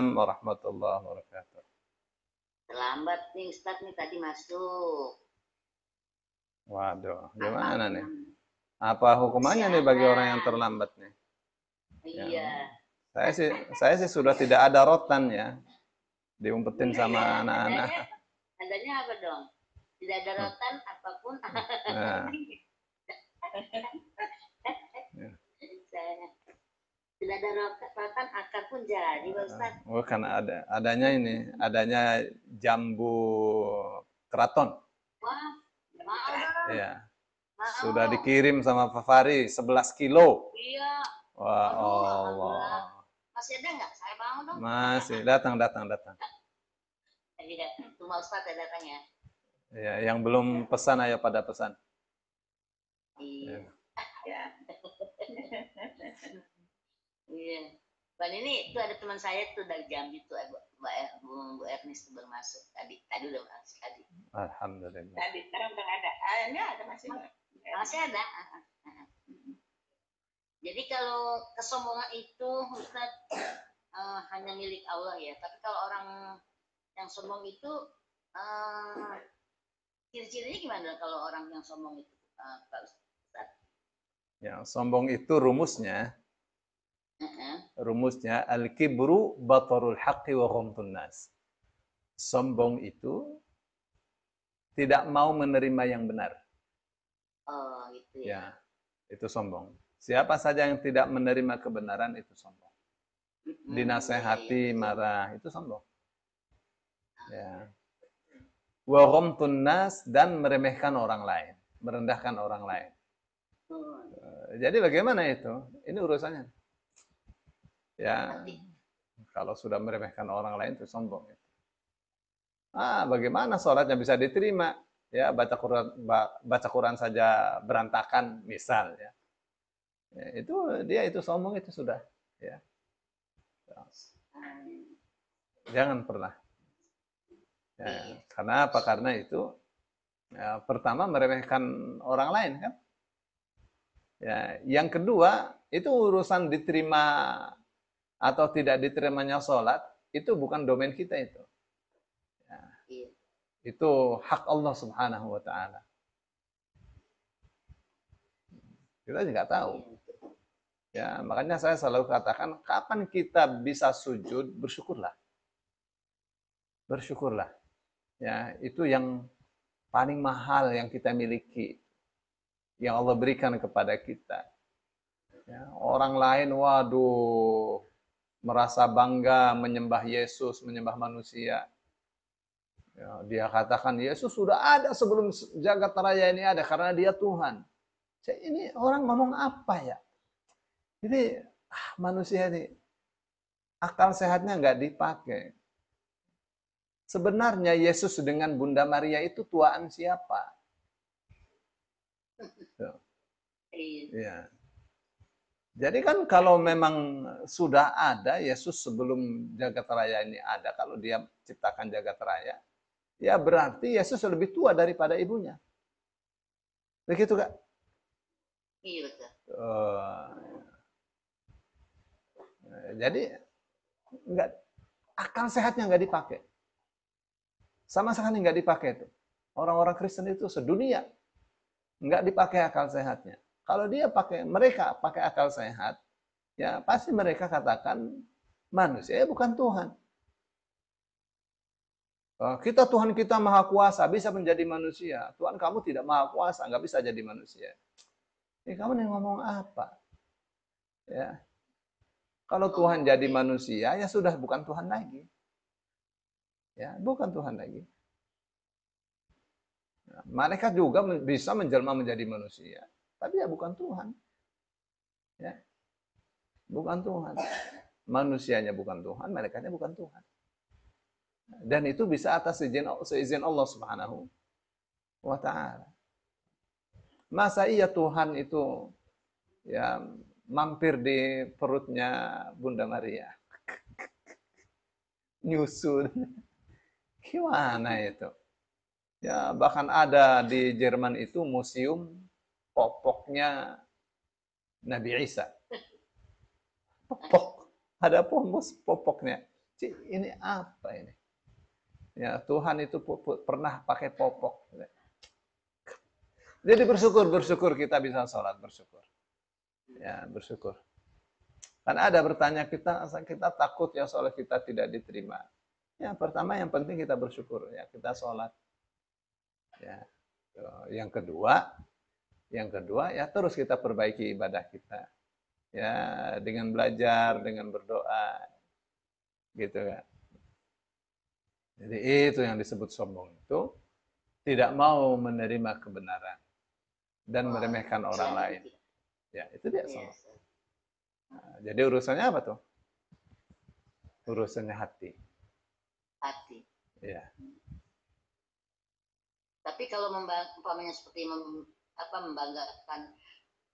Waalaikumsalam warahmatullahi wabarakatuh. Terlambat nih Ustadz nih tadi masuk. Waduh, gimana Apa? nih? Apa hukumannya Siapa? nih bagi orang yang terlambat nih? Iya. Ya. Saya sih saya sih sudah tidak ada rotan ya. Diumpetin sama iya, anak-anak. Adanya, adanya apa dong? Tidak ada rotan apapun. Nah. Bila ada rotan akar pun jadi, Pak Ustaz. Ah, oh, karena ada adanya ini, adanya jambu keraton. Wah, maaf. Iya. Sudah dikirim sama Pak Fahri 11 kilo. Iya. Wah, Aduh, Allah. Masih ada nggak? Saya mau dong. Masih, datang, datang, datang. Tidak, datang, cuma Ustaz yang datang ya. Iya, yang belum iya. pesan ayo pada pesan. Iya. Ya. Iya. Mbak ini itu ada teman saya tuh dari Jambi tuh, eh, Bu Bu, er, Bu Ernis tuh bermasuk tadi. Tadi udah masuk tadi. Alhamdulillah. Tadi, sekarang udah ada. Ah, enggak, ada masih. Masih ada. Ah, ah, ah, Jadi kalau kesombongan itu Ustaz uh, eh, hanya milik Allah ya. Tapi kalau orang yang sombong itu uh, ciri-cirinya gimana kalau orang yang sombong itu uh, Pak Ustaz? Yang sombong itu rumusnya Rumusnya al-kibru batarul haqqi wa ghamtun nas. Sombong itu tidak mau menerima yang benar. Oh, itu ya. ya. Itu sombong. Siapa saja yang tidak menerima kebenaran itu sombong. Dinasehati, iya, iya, iya. marah, itu sombong. Ah. Ya. Wa ghamtun nas dan meremehkan orang lain, merendahkan orang lain. Eh, jadi bagaimana itu? Ini urusannya. Ya. Kalau sudah meremehkan orang lain itu sombong. Ya. Ah, bagaimana sholatnya bisa diterima? Ya, baca Quran baca Quran saja berantakan misal ya. ya. itu dia itu sombong itu sudah ya. Jangan pernah. Ya, iya. karena apa? Karena itu ya, pertama meremehkan orang lain kan. Ya, yang kedua itu urusan diterima atau tidak diterimanya sholat, itu bukan domain kita itu. Ya. Iya. Itu hak Allah subhanahu wa ta'ala. Kita juga tahu. Iya, ya, makanya saya selalu katakan, kapan kita bisa sujud, bersyukurlah. Bersyukurlah. Ya, itu yang paling mahal yang kita miliki. Yang Allah berikan kepada kita. Ya, orang lain, waduh, merasa bangga menyembah Yesus, menyembah manusia. Ya, dia katakan Yesus sudah ada sebelum jagat raya ini ada karena dia Tuhan. Saya ini orang ngomong apa ya? Jadi ah, manusia ini akal sehatnya nggak dipakai. Sebenarnya Yesus dengan Bunda Maria itu tuaan siapa? Iya. Ya. Jadi kan kalau memang sudah ada Yesus sebelum jagat raya ini ada, kalau dia ciptakan jagat raya, ya berarti Yesus lebih tua daripada ibunya. Begitu kak? Iya betul. Eh, jadi nggak akal sehatnya nggak dipakai. Sama sekali nggak dipakai itu. Orang-orang Kristen itu sedunia nggak dipakai akal sehatnya. Kalau dia pakai mereka pakai akal sehat, ya pasti mereka katakan manusia ya bukan Tuhan. Oh, kita Tuhan kita maha kuasa, bisa menjadi manusia. Tuhan kamu tidak maha kuasa, nggak bisa jadi manusia. Ini ya, kamu nih ngomong apa? Ya. Kalau Tuhan jadi manusia, ya sudah bukan Tuhan lagi. Ya, bukan Tuhan lagi. Nah, mereka juga bisa menjelma menjadi manusia. Tapi ya bukan Tuhan. Ya. Bukan Tuhan. Manusianya bukan Tuhan, malaikatnya bukan Tuhan. Dan itu bisa atas izin, seizin Allah Subhanahu wa taala. Masa iya Tuhan itu ya mampir di perutnya Bunda Maria. Nyusul. Gimana itu? Ya, bahkan ada di Jerman itu museum popoknya Nabi Isa. Popok. Ada bos popoknya. Cik, ini apa ini? Ya, Tuhan itu pernah pakai popok. Jadi bersyukur, bersyukur kita bisa sholat, bersyukur. Ya, bersyukur. Kan ada bertanya kita, kita takut ya sholat kita tidak diterima. Ya, pertama yang penting kita bersyukur, ya kita sholat. Ya. Yang kedua, yang kedua, ya terus kita perbaiki ibadah kita. Ya, dengan belajar, dengan berdoa. Gitu kan. Jadi itu yang disebut sombong itu tidak mau menerima kebenaran dan Wah, meremehkan orang lain. Gitu. Ya, itu dia iya, sombong. Nah, jadi urusannya apa tuh? Urusannya hati. Hati. Ya. Tapi kalau umpamanya seperti apa membanggakan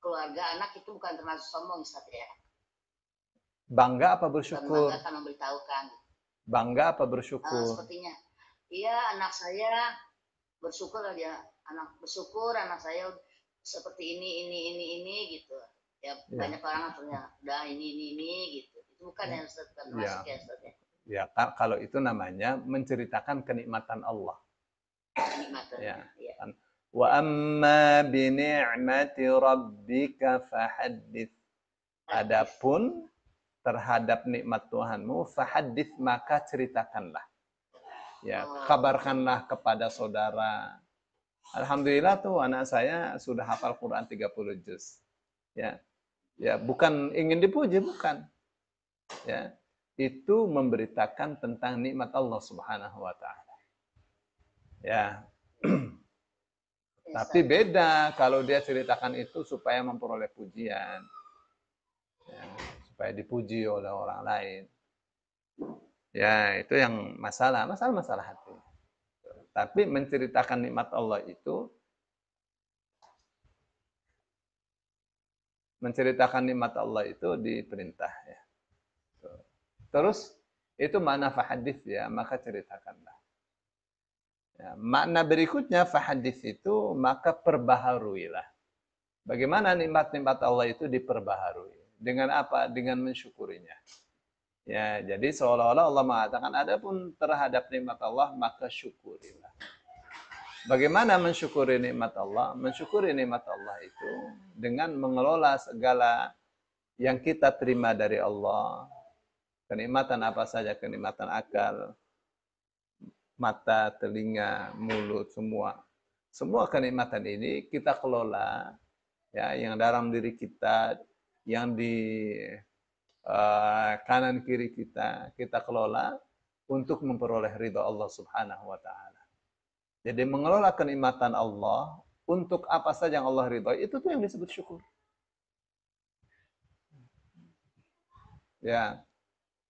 keluarga anak itu bukan termasuk sombong Ustaz ya. Bangga apa bersyukur? Bukan bangga memberitahukan. Bangga apa bersyukur? Uh, sepertinya. Iya, anak saya bersyukur aja. Anak bersyukur anak saya seperti ini ini ini ini gitu. Ya, ya. banyak orang akhirnya udah ini ini ini gitu. Itu bukan ya. yang Ustaz termasuk ya. ya Ustaz ya. kalau itu namanya menceritakan kenikmatan Allah. Kenikmatan. ya Wa amma bi ni'mati Adapun terhadap nikmat Tuhanmu, fahadith maka ceritakanlah. Ya, ah. kabarkanlah kepada saudara. Alhamdulillah tuh anak saya sudah hafal Quran 30 juz. Ya. Ya, bukan ingin dipuji, bukan. Ya. Itu memberitakan tentang nikmat Allah Subhanahu wa taala. Ya. Tapi beda kalau dia ceritakan itu supaya memperoleh pujian. Ya, supaya dipuji oleh orang lain. Ya, itu yang masalah, masalah-masalah hati. Tapi menceritakan nikmat Allah itu menceritakan nikmat Allah itu diperintah ya. Terus itu mana fahadis ya, maka ceritakanlah. Ya, makna berikutnya fahadis itu maka perbaharuilah. Bagaimana nikmat-nikmat Allah itu diperbaharui? Dengan apa? Dengan mensyukurinya. Ya, jadi seolah-olah Allah mengatakan adapun terhadap nikmat Allah maka syukurilah. Bagaimana mensyukuri nikmat Allah? Mensyukuri nikmat Allah itu dengan mengelola segala yang kita terima dari Allah. Kenikmatan apa saja, kenikmatan akal, mata, telinga, mulut, semua. Semua kenikmatan ini kita kelola ya yang dalam diri kita, yang di uh, kanan kiri kita, kita kelola untuk memperoleh ridha Allah Subhanahu wa taala. Jadi mengelola kenikmatan Allah untuk apa saja yang Allah ridho, itu tuh yang disebut syukur. Ya.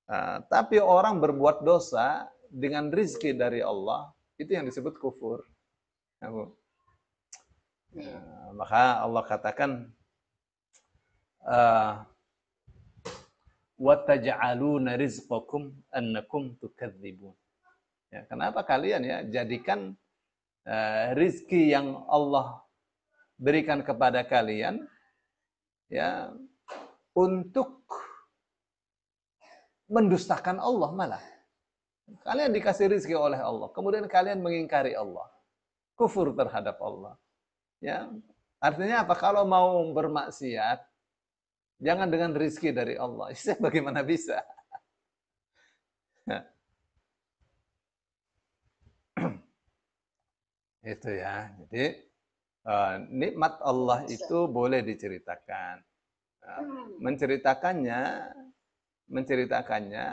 Uh, tapi orang berbuat dosa dengan rizki dari Allah itu yang disebut kufur. Ya, Bu. Ya, maka Allah katakan uh, wataj'aluna rizqakum annakum tukadzibun. Ya, kenapa kalian ya jadikan uh, rizki yang Allah berikan kepada kalian ya untuk mendustakan Allah malah. Kalian dikasih rizki oleh Allah. Kemudian kalian mengingkari Allah. Kufur terhadap Allah. Ya, Artinya apa? Kalau mau bermaksiat, jangan dengan rizki dari Allah. bagaimana bisa? itu ya. Jadi eh, nikmat Allah itu boleh diceritakan. Eh, hmm. menceritakannya, menceritakannya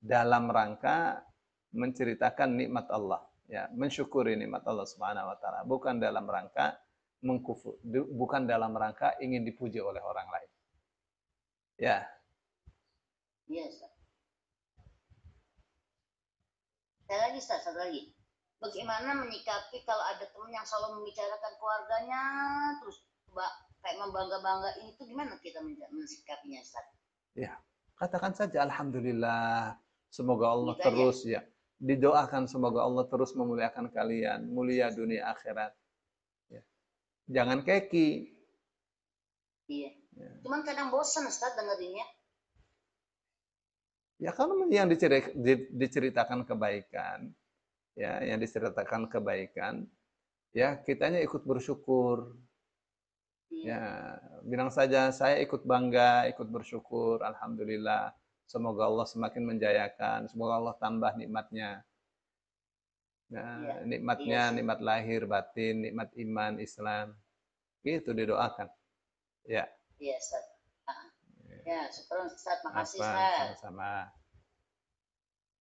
dalam rangka menceritakan nikmat Allah, ya, mensyukuri nikmat Allah Subhanahu wa taala, bukan dalam rangka mengkufur, bukan dalam rangka ingin dipuji oleh orang lain. Ya. Iya, Ustaz. Saya lagi, Ustaz, satu lagi. Bagaimana menyikapi kalau ada teman yang selalu membicarakan keluarganya terus Mbak kayak membangga bangga itu gimana kita menyikapinya, Ustaz? Ya. Katakan saja alhamdulillah Semoga Allah Bisa, ya. terus ya. ya didoakan semoga Allah terus memuliakan kalian, mulia dunia akhirat. Ya. Jangan keki. Iya. Ya. Cuman kadang bosan Ustaz dengerinnya. Ya kalau yang diceritakan kebaikan, ya yang diceritakan kebaikan, ya kitanya ikut bersyukur. Iya. Ya bilang saja saya ikut bangga, ikut bersyukur, alhamdulillah Semoga Allah semakin menjayakan, semoga Allah tambah nikmatnya. Nah, ya, nikmatnya iya nikmat lahir batin, nikmat iman Islam. Itu didoakan. Ya. Iya, Ustaz. Ah, ya. ya, syukur Ustaz. Makasih, Ustaz. Sama-sama.